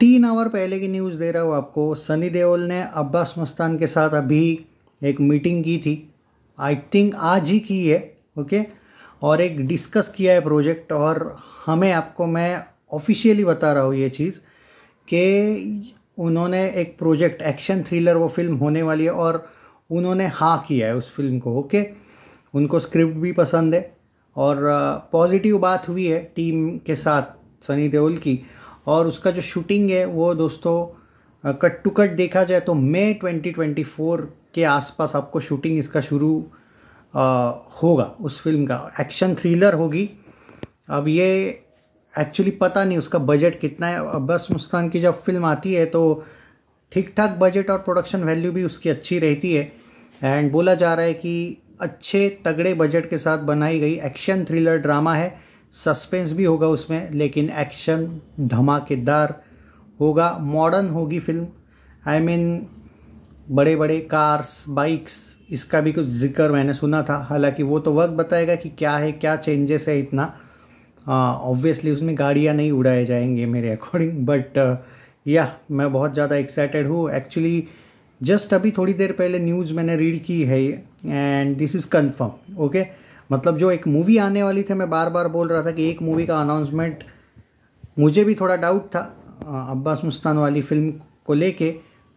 तीन आवर पहले की न्यूज़ दे रहा हूँ आपको सनी देओल ने अब्बास मस्तान के साथ अभी एक मीटिंग की थी आई थिंक आज ही की है ओके और एक डिस्कस किया है प्रोजेक्ट और हमें आपको मैं ऑफिशियली बता रहा हूँ ये चीज़ कि उन्होंने एक प्रोजेक्ट एक्शन थ्रिलर वो फिल्म होने वाली है और उन्होंने हाँ किया है उस फिल्म को ओके उनको स्क्रिप्ट भी पसंद है और पॉजिटिव uh, बात हुई है टीम के साथ सनी देओल की और उसका जो शूटिंग है वो दोस्तों कट टू कट देखा जाए तो मई 2024 के आसपास आपको शूटिंग इसका शुरू होगा उस फिल्म का एक्शन थ्रिलर होगी अब ये एक्चुअली पता नहीं उसका बजट कितना है अब्बास मुस्तान की जब फिल्म आती है तो ठीक ठाक बजट और प्रोडक्शन वैल्यू भी उसकी अच्छी रहती है एंड बोला जा रहा है कि अच्छे तगड़े बजट के साथ बनाई गई एक्शन थ्रिलर ड्रामा है सस्पेंस भी होगा उसमें लेकिन एक्शन धमाकेदार होगा मॉडर्न होगी film I I mean mean, बड़े बड़े कार्स बाइक्स इसका भी कुछ जिक्र मैंने सुना था हालांकि वो तो वक्त बताएगा कि क्या है क्या चेंजेस है इतना ऑब्वियसली उसमें गाड़ियाँ नहीं उड़ाए जाएंगे मेरे अकॉर्डिंग बट या मैं बहुत ज़्यादा एक्साइटेड हूँ एक्चुअली जस्ट अभी थोड़ी देर पहले न्यूज़ मैंने रीड की है ये and this is confirm okay मतलब जो एक मूवी आने वाली थी मैं बार बार बोल रहा था कि एक मूवी का अनाउंसमेंट मुझे भी थोड़ा डाउट था अब्बास मुस्तान वाली फिल्म को लेके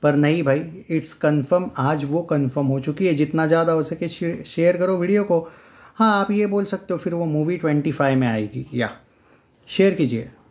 पर नहीं भाई इट्स कंफर्म आज वो कंफर्म हो चुकी है जितना ज़्यादा हो सके शेयर करो वीडियो को हाँ आप ये बोल सकते हो फिर वो मूवी ट्वेंटी फाइव में आएगी या शेयर कीजिए